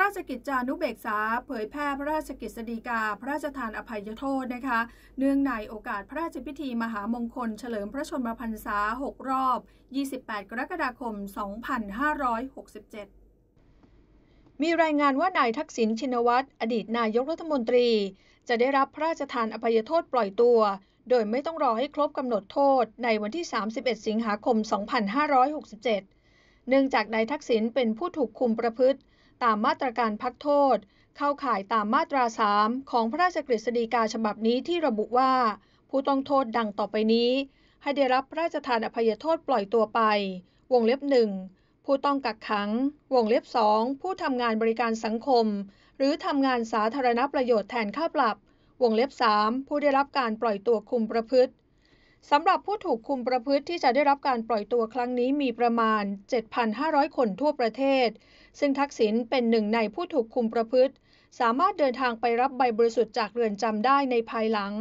ราชกิจจานุเบกษาเผยแพร่พระราชกิจดีกา พระราชทานอภัยโทษนะคะ เนื่องในโอกาสพระราชพิธีมหามงคลเฉลิมพระชนมพรรษา6 รอบ 28 กรกฎาคม 2567 มีรายงานว่า นายทักษิณชินวัตร อดีตนายกรัฐมนตรี จะได้รับพระราชทานอภัยโทษปล่อยตัว โดยไม่ต้องรอให้ครบกำหนดโทษในวันที่ 31 สิงหาคม 2567 เนื่องจากนายทักษิณเป็นผู้ถูกคุมประพฤติตามมาตรการพักโทษ เข้าข่ายตามมาตรา 3 ของพระราชกฤษฎีกาฉบับนี้ที่ระบุว่า ผู้ต้องโทษดังต่อไปนี้ ให้ได้รับพระราชทานอภัยโทษปล่อยตัวไป วงเล็บ 1. ผู้ต้องกักขัง วงเล็บ 2. ผู้ทำงานบริการสังคม หรือทำงานสาธารณประโยชน์แทนค่าปรับ วงเล็บ 3. ผู้ได้รับการปล่อยตัวคุมประพฤติสำหรับผู้ถูกคุมประพฤติที่จะได้รับการปล่อยตัวครั้งนี้มีประมาณ 7,500 คนทั่วประเทศ ซึ่งทักษิณเป็นหนึ่งในผู้ถูกคุมประพฤติ สามารถเดินทางไปรับใบบริสุทธิ์จากเรือนจำได้ในภายหลัง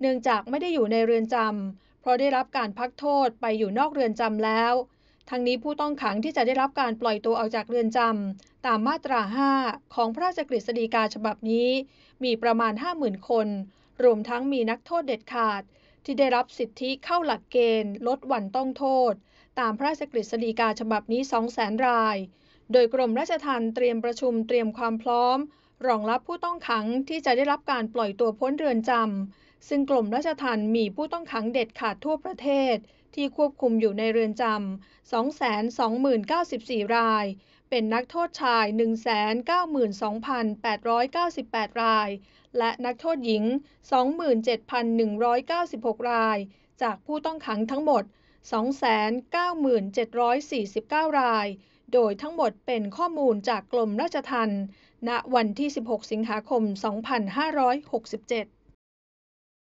เนื่องจากไม่ได้อยู่ในเรือนจำ เพราะได้รับการพักโทษไปอยู่นอกเรือนจำแล้ว ทั้งนี้ผู้ต้องขังที่จะได้รับการปล่อยตัวออกจากเรือนจำตามมาตรา 5 ของพระราชกฤษฎีกาฉบับนี้ มีประมาณ 50,000 คนรวมทั้งมีนักโทษเด็ดขาดที่ได้รับสิทธิเข้าหลักเกณฑ์ลดวันต้องโทษ ตามพระราชกฤษฎีกาฉบับนี้ 200,000 ราย โดยกรมราชทัณฑ์เตรียมประชุมเตรียมความพร้อม รองรับผู้ต้องขังที่จะได้รับการปล่อยตัวพ้นเรือนจำ ซึ่งกรมราชทัณฑ์มีผู้ต้องขังเด็ดขาดทั่วประเทศที่ควบคุมอยู่ในเรือนจำ2,2,094 รายเป็นนักโทษชาย 192,898ราย และนักโทษหญิง 27,196 ราย จากผู้ต้องขังทั้งหมด 297,49 ราย โดยทั้งหมดเป็นข้อมูลจากกรมราชทัณฑ์ ณ วันที่ 16 สิงหาคม 2567